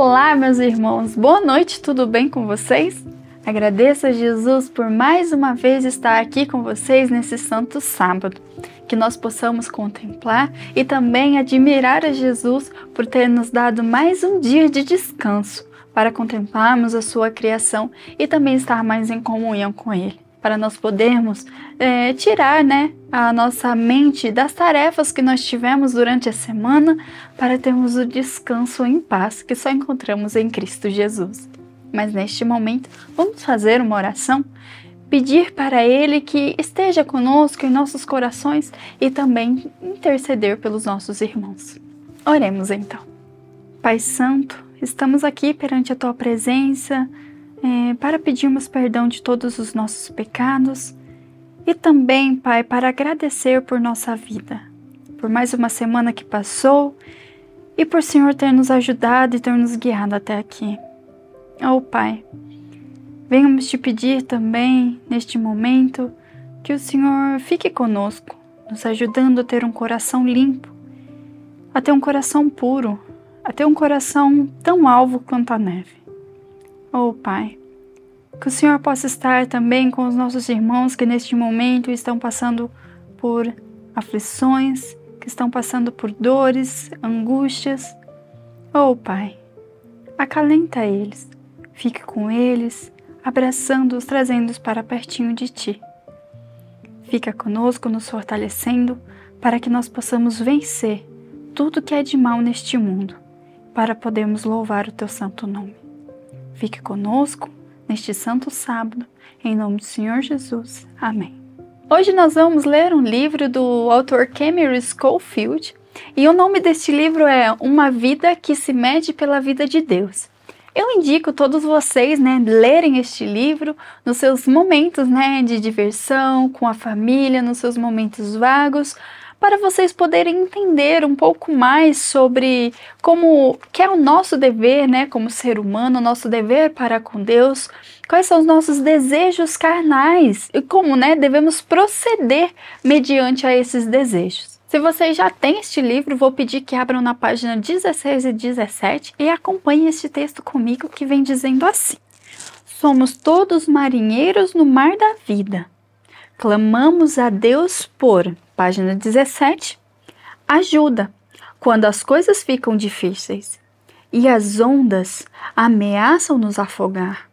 Olá, meus irmãos, boa noite, tudo bem com vocês? Agradeço a Jesus por mais uma vez estar aqui com vocês nesse santo sábado. Que nós possamos contemplar e também admirar a Jesus por ter nos dado mais um dia de descanso para contemplarmos a sua criação e também estar mais em comunhão com Ele, para nós podermos é, tirar né, a nossa mente das tarefas que nós tivemos durante a semana para termos o descanso em paz que só encontramos em Cristo Jesus. Mas neste momento, vamos fazer uma oração, pedir para Ele que esteja conosco em nossos corações e também interceder pelos nossos irmãos. Oremos então. Pai Santo, estamos aqui perante a Tua presença é, para pedirmos perdão de todos os nossos pecados e também, Pai, para agradecer por nossa vida, por mais uma semana que passou e por o Senhor ter nos ajudado e ter nos guiado até aqui. Oh, Pai, venhamos te pedir também, neste momento, que o Senhor fique conosco, nos ajudando a ter um coração limpo, a ter um coração puro, a ter um coração tão alvo quanto a neve. Oh, Pai, que o Senhor possa estar também com os nossos irmãos que neste momento estão passando por aflições, que estão passando por dores, angústias. Oh, Pai, acalenta eles, fique com eles, abraçando-os, trazendo-os para pertinho de Ti. Fica conosco, nos fortalecendo, para que nós possamos vencer tudo que é de mal neste mundo, para podermos louvar o Teu santo nome. Fique conosco neste santo sábado, em nome do Senhor Jesus. Amém. Hoje nós vamos ler um livro do autor Cameron Schofield e o nome deste livro é Uma Vida que se Mede pela Vida de Deus. Eu indico todos vocês, né, lerem este livro nos seus momentos, né, de diversão, com a família, nos seus momentos vagos, para vocês poderem entender um pouco mais sobre como que é o nosso dever, né, como ser humano, nosso dever para com Deus, quais são os nossos desejos carnais e como, né, devemos proceder mediante a esses desejos. Se vocês já têm este livro, vou pedir que abram na página 16 e 17 e acompanhem este texto comigo que vem dizendo assim: Somos todos marinheiros no mar da vida. Clamamos a Deus por, página 17, ajuda quando as coisas ficam difíceis e as ondas ameaçam nos afogar.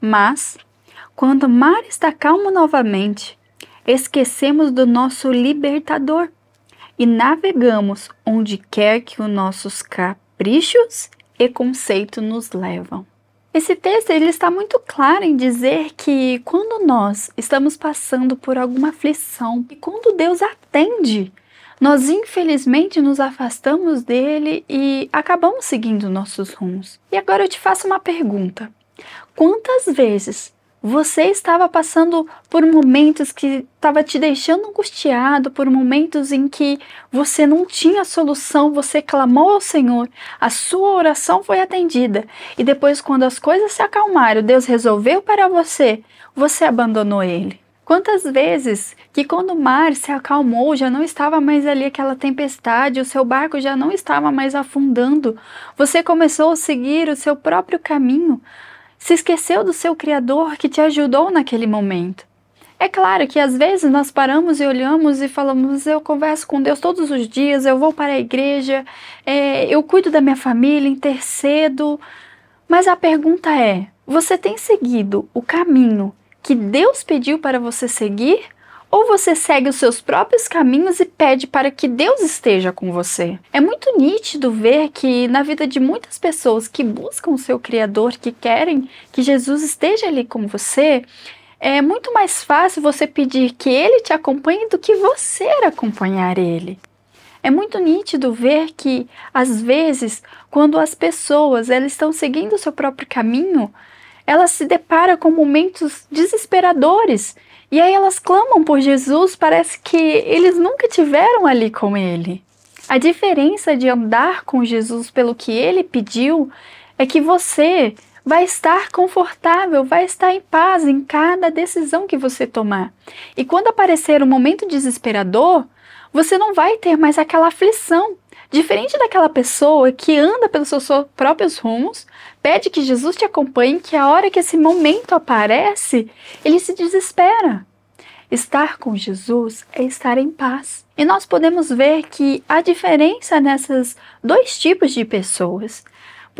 Mas, quando o mar está calmo novamente, esquecemos do nosso libertador e navegamos onde quer que os nossos caprichos e conceitos nos levam. Esse texto ele está muito claro em dizer que quando nós estamos passando por alguma aflição e quando Deus atende, nós infelizmente nos afastamos dele e acabamos seguindo nossos rumos. E agora eu te faço uma pergunta: quantas vezes você estava passando por momentos que estava te deixando angustiado, por momentos em que você não tinha solução, você clamou ao Senhor, a sua oração foi atendida. E depois, quando as coisas se acalmaram, Deus resolveu para você, você abandonou Ele. Quantas vezes que quando o mar se acalmou, já não estava mais ali aquela tempestade, o seu barco já não estava mais afundando, você começou a seguir o seu próprio caminho, se esqueceu do seu Criador que te ajudou naquele momento. É claro que às vezes nós paramos e olhamos e falamos: eu converso com Deus todos os dias, eu vou para a igreja, é, eu cuido da minha família, intercedo. Mas a pergunta é: você tem seguido o caminho que Deus pediu para você seguir? ou você segue os seus próprios caminhos e pede para que Deus esteja com você. É muito nítido ver que na vida de muitas pessoas que buscam o seu Criador, que querem que Jesus esteja ali com você, é muito mais fácil você pedir que ele te acompanhe do que você acompanhar ele. É muito nítido ver que, às vezes, quando as pessoas elas estão seguindo o seu próprio caminho, elas se deparam com momentos desesperadores e aí elas clamam por Jesus, parece que eles nunca tiveram ali com ele. A diferença de andar com Jesus pelo que ele pediu é que você vai estar confortável, vai estar em paz em cada decisão que você tomar. E quando aparecer um momento desesperador, você não vai ter mais aquela aflição, Diferente daquela pessoa que anda pelos seus próprios rumos, pede que Jesus te acompanhe, que a hora que esse momento aparece, ele se desespera. Estar com Jesus é estar em paz. E nós podemos ver que há diferença nesses dois tipos de pessoas.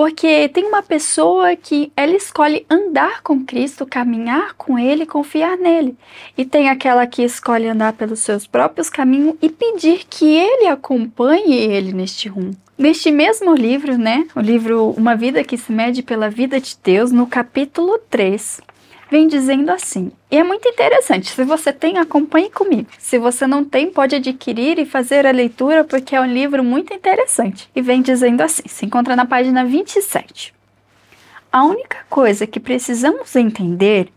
Porque tem uma pessoa que ela escolhe andar com Cristo, caminhar com Ele, confiar nele. E tem aquela que escolhe andar pelos seus próprios caminhos e pedir que Ele acompanhe ele neste rumo. Neste mesmo livro, né, o livro Uma Vida que se Mede pela Vida de Deus, no capítulo 3, vem dizendo assim. E é muito interessante. Se você tem, acompanhe comigo. Se você não tem, pode adquirir e fazer a leitura, porque é um livro muito interessante. E vem dizendo assim: se encontra na página 27. A única coisa que precisamos entender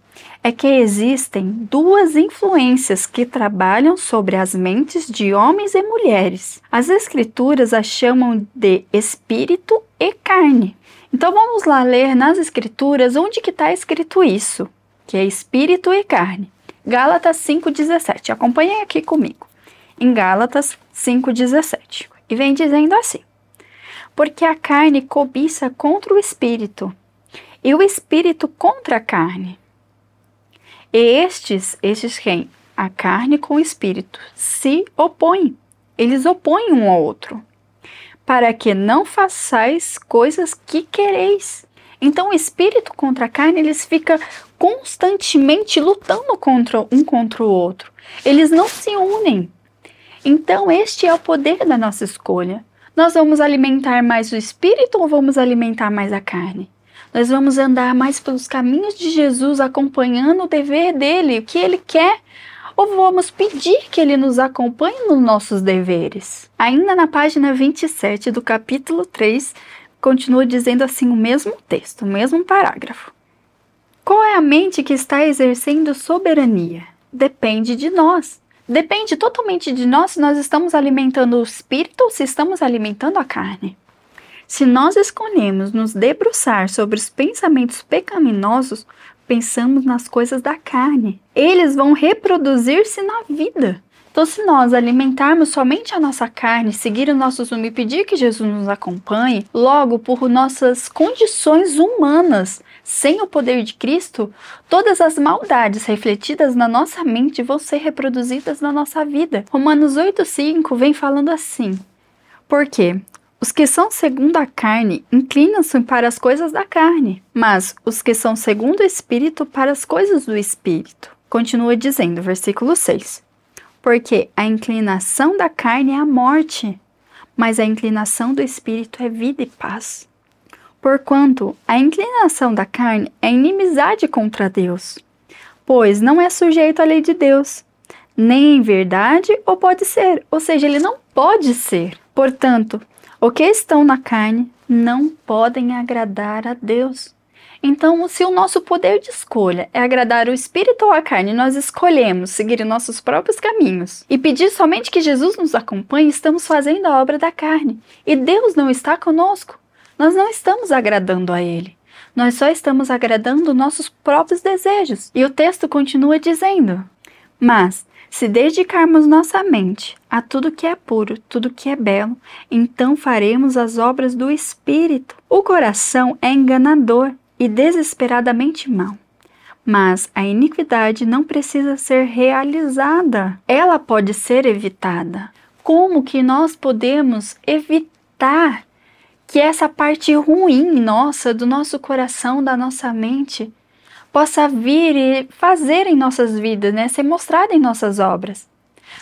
é que existem duas influências que trabalham sobre as mentes de homens e mulheres. As escrituras as chamam de espírito e carne. Então vamos lá ler nas escrituras onde que está escrito isso que é espírito e carne. Gálatas 5,17. Acompanhem aqui comigo. Em Gálatas 5,17. E vem dizendo assim: Porque a carne cobiça contra o espírito, e o espírito contra a carne. E estes, estes quem? A carne com o espírito se opõem. Eles opõem um ao outro, para que não façais coisas que quereis. Então o espírito contra a carne, eles ficam constantemente lutando contra um contra o outro. Eles não se unem. Então este é o poder da nossa escolha. Nós vamos alimentar mais o espírito ou vamos alimentar mais a carne? Nós vamos andar mais pelos caminhos de Jesus, acompanhando o dever dele, o que ele quer, ou vamos pedir que ele nos acompanhe nos nossos deveres? Ainda na página 27 do capítulo 3, continua dizendo assim o mesmo texto, o mesmo parágrafo. Qual é a mente que está exercendo soberania? Depende de nós. Depende totalmente de nós se nós estamos alimentando o espírito ou se estamos alimentando a carne. Se nós escolhemos nos debruçar sobre os pensamentos pecaminosos, pensamos nas coisas da carne. Eles vão reproduzir-se na vida. Então, se nós alimentarmos somente a nossa carne, seguir o nosso zumbi e pedir que Jesus nos acompanhe, logo por nossas condições humanas, sem o poder de Cristo, todas as maldades refletidas na nossa mente vão ser reproduzidas na nossa vida. Romanos 8,5 vem falando assim. Por quê? Os que são segundo a carne inclinam-se para as coisas da carne, mas os que são segundo o espírito para as coisas do espírito. Continua dizendo, versículo 6. Porque a inclinação da carne é a morte, mas a inclinação do espírito é vida e paz. Porquanto a inclinação da carne é inimizade contra Deus, pois não é sujeito à lei de Deus, nem em verdade ou pode ser, ou seja, ele não pode ser. Portanto, o que estão na carne não podem agradar a Deus. Então, se o nosso poder de escolha é agradar o espírito ou a carne, nós escolhemos seguir nossos próprios caminhos e pedir somente que Jesus nos acompanhe, estamos fazendo a obra da carne. E Deus não está conosco. Nós não estamos agradando a Ele. Nós só estamos agradando nossos próprios desejos. E o texto continua dizendo: Mas, se dedicarmos nossa mente a tudo que é puro, tudo que é belo, então faremos as obras do Espírito. O coração é enganador e desesperadamente mal. Mas a iniquidade não precisa ser realizada, ela pode ser evitada. Como que nós podemos evitar que essa parte ruim nossa, do nosso coração, da nossa mente, possa vir e fazer em nossas vidas, né? ser mostrada em nossas obras?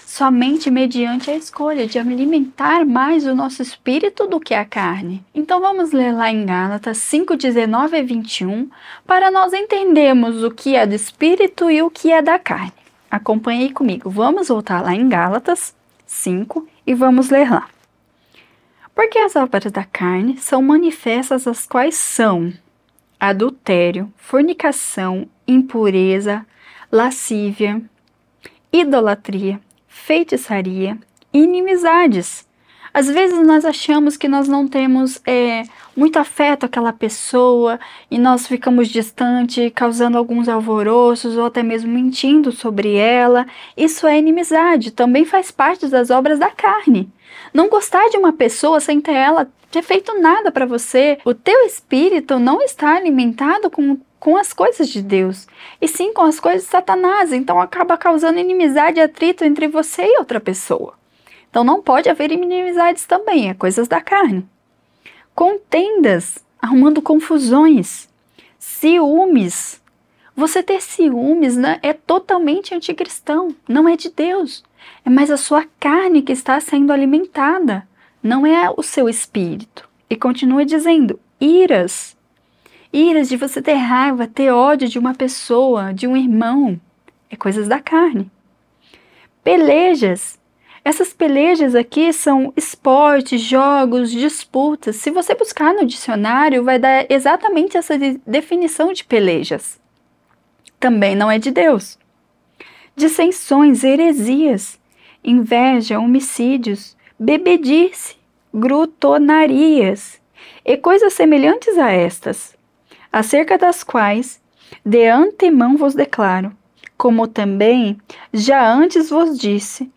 somente mediante a escolha de alimentar mais o nosso espírito do que a carne. Então vamos ler lá em Gálatas 5, 19 e 21 para nós entendermos o que é do espírito e o que é da carne. Acompanhe aí comigo. Vamos voltar lá em Gálatas 5 e vamos ler lá. Porque as obras da carne são manifestas, as quais são adultério, fornicação, impureza, lascívia, idolatria, feitiçaria e inimizades. Às vezes nós achamos que nós não temos é, muito afeto àquela pessoa e nós ficamos distante, causando alguns alvoroços ou até mesmo mentindo sobre ela. Isso é inimizade, também faz parte das obras da carne. Não gostar de uma pessoa sem ter ela ter feito nada para você, o teu espírito não está alimentado com com as coisas de Deus, e sim com as coisas de Satanás, então acaba causando inimizade e atrito entre você e outra pessoa. Então não pode haver inimizades também, é coisas da carne. Contendas, arrumando confusões, ciúmes. Você ter ciúmes né, é totalmente anticristão, não é de Deus. É mais a sua carne que está sendo alimentada, não é o seu espírito. E continua dizendo: iras, Iras de você ter raiva, ter ódio de uma pessoa, de um irmão. É coisas da carne. Pelejas. Essas pelejas aqui são esportes, jogos, disputas. Se você buscar no dicionário, vai dar exatamente essa de definição de pelejas. Também não é de Deus. Dissensões, heresias, inveja, homicídios, bebedice, grutonarias e coisas semelhantes a estas acerca das quais de antemão vos declaro, como também já antes vos disse,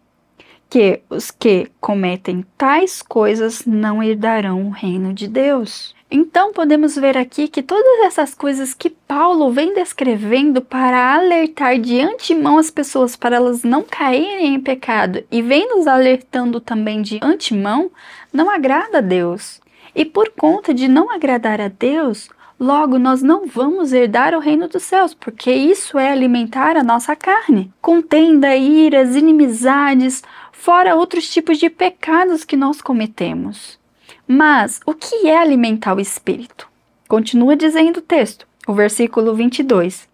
que os que cometem tais coisas não herdarão o reino de Deus. Então podemos ver aqui que todas essas coisas que Paulo vem descrevendo para alertar de antemão as pessoas para elas não caírem em pecado e vem nos alertando também de antemão, não agrada a Deus. E por conta de não agradar a Deus, Logo, nós não vamos herdar o reino dos céus, porque isso é alimentar a nossa carne. Contenda, iras, inimizades, fora outros tipos de pecados que nós cometemos. Mas o que é alimentar o espírito? Continua dizendo o texto, o versículo 22.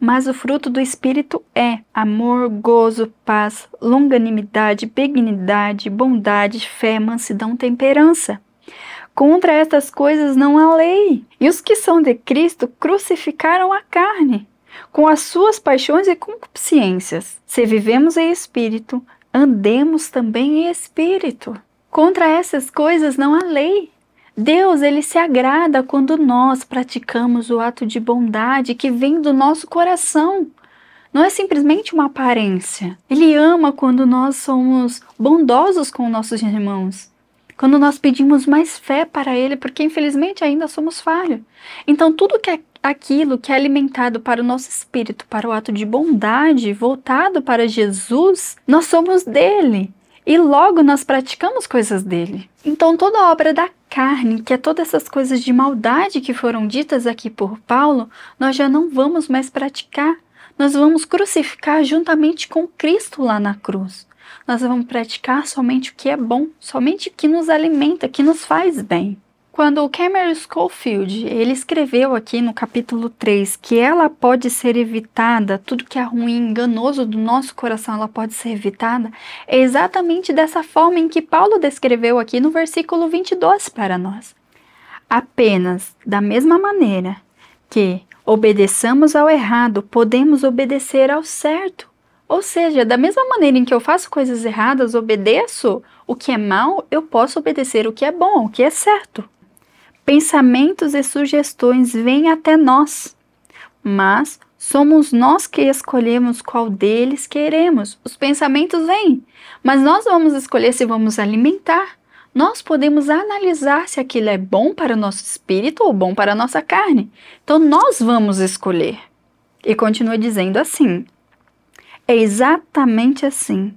Mas o fruto do espírito é amor, gozo, paz, longanimidade, benignidade, bondade, fé, mansidão, temperança. Contra estas coisas não há lei. E os que são de Cristo crucificaram a carne, com as suas paixões e concupiscências. Se vivemos em espírito, andemos também em espírito. Contra essas coisas não há lei. Deus, ele se agrada quando nós praticamos o ato de bondade que vem do nosso coração. Não é simplesmente uma aparência. Ele ama quando nós somos bondosos com nossos irmãos quando nós pedimos mais fé para Ele, porque infelizmente ainda somos falhos. Então, tudo que é aquilo que é alimentado para o nosso espírito, para o ato de bondade, voltado para Jesus, nós somos dele. E logo nós praticamos coisas dele. Então, toda a obra da carne, que é todas essas coisas de maldade que foram ditas aqui por Paulo, nós já não vamos mais praticar. Nós vamos crucificar juntamente com Cristo lá na cruz. Nós vamos praticar somente o que é bom, somente o que nos alimenta, que nos faz bem. Quando o Cameron Schofield, ele escreveu aqui no capítulo 3 que ela pode ser evitada, tudo que é ruim, enganoso do nosso coração, ela pode ser evitada, é exatamente dessa forma em que Paulo descreveu aqui no versículo 22 para nós. Apenas da mesma maneira que obedeçamos ao errado, podemos obedecer ao certo. Ou seja, da mesma maneira em que eu faço coisas erradas, obedeço o que é mal, eu posso obedecer o que é bom, o que é certo. Pensamentos e sugestões vêm até nós, mas somos nós que escolhemos qual deles queremos. Os pensamentos vêm, mas nós vamos escolher se vamos alimentar. Nós podemos analisar se aquilo é bom para o nosso espírito ou bom para a nossa carne. Então nós vamos escolher. E continua dizendo assim: é exatamente assim.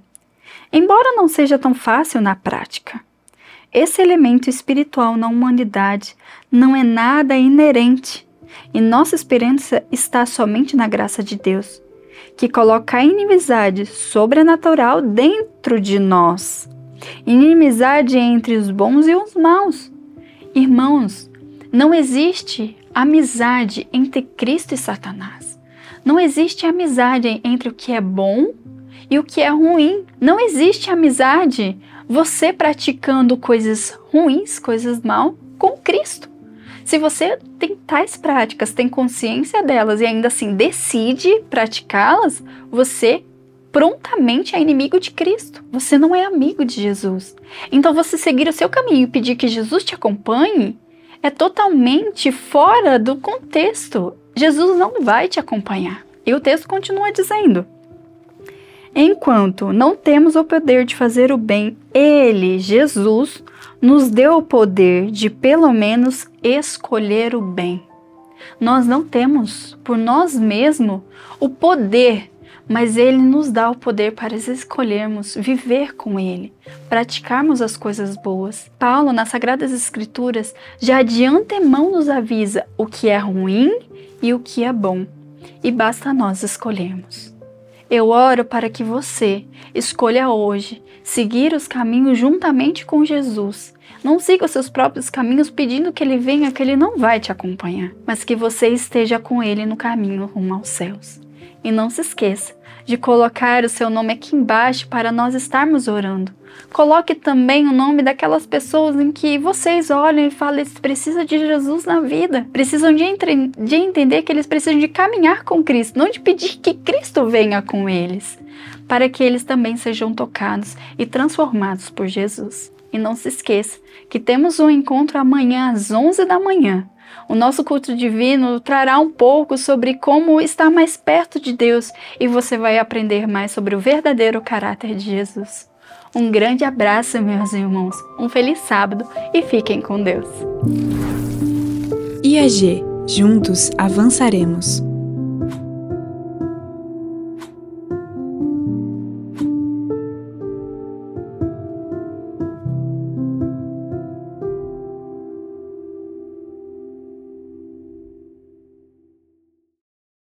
Embora não seja tão fácil na prática, esse elemento espiritual na humanidade não é nada inerente e nossa esperança está somente na graça de Deus, que coloca a inimizade sobrenatural dentro de nós inimizade entre os bons e os maus. Irmãos, não existe amizade entre Cristo e Satanás. Não existe amizade entre o que é bom e o que é ruim. Não existe amizade você praticando coisas ruins, coisas mal, com Cristo. Se você tem tais práticas, tem consciência delas e ainda assim decide praticá-las, você prontamente é inimigo de Cristo. Você não é amigo de Jesus. Então, você seguir o seu caminho e pedir que Jesus te acompanhe é totalmente fora do contexto. Jesus não vai te acompanhar. E o texto continua dizendo: Enquanto não temos o poder de fazer o bem, Ele, Jesus, nos deu o poder de pelo menos escolher o bem. Nós não temos por nós mesmos o poder mas Ele nos dá o poder para escolhermos viver com Ele, praticarmos as coisas boas. Paulo, nas Sagradas Escrituras, já de antemão nos avisa o que é ruim e o que é bom, e basta nós escolhermos. Eu oro para que você escolha hoje seguir os caminhos juntamente com Jesus. Não siga os seus próprios caminhos pedindo que ele venha, que ele não vai te acompanhar, mas que você esteja com ele no caminho rumo aos céus. E não se esqueça de colocar o seu nome aqui embaixo para nós estarmos orando. Coloque também o nome daquelas pessoas em que vocês olham e falam: eles precisam de Jesus na vida, precisam de, entre... de entender que eles precisam de caminhar com Cristo, não de pedir que Cristo venha com eles, para que eles também sejam tocados e transformados por Jesus. E não se esqueça que temos um encontro amanhã às 11 da manhã o nosso culto divino trará um pouco sobre como estar mais perto de Deus e você vai aprender mais sobre o verdadeiro caráter de Jesus. Um grande abraço, meus irmãos, um feliz sábado e fiquem com Deus. IAG Juntos avançaremos.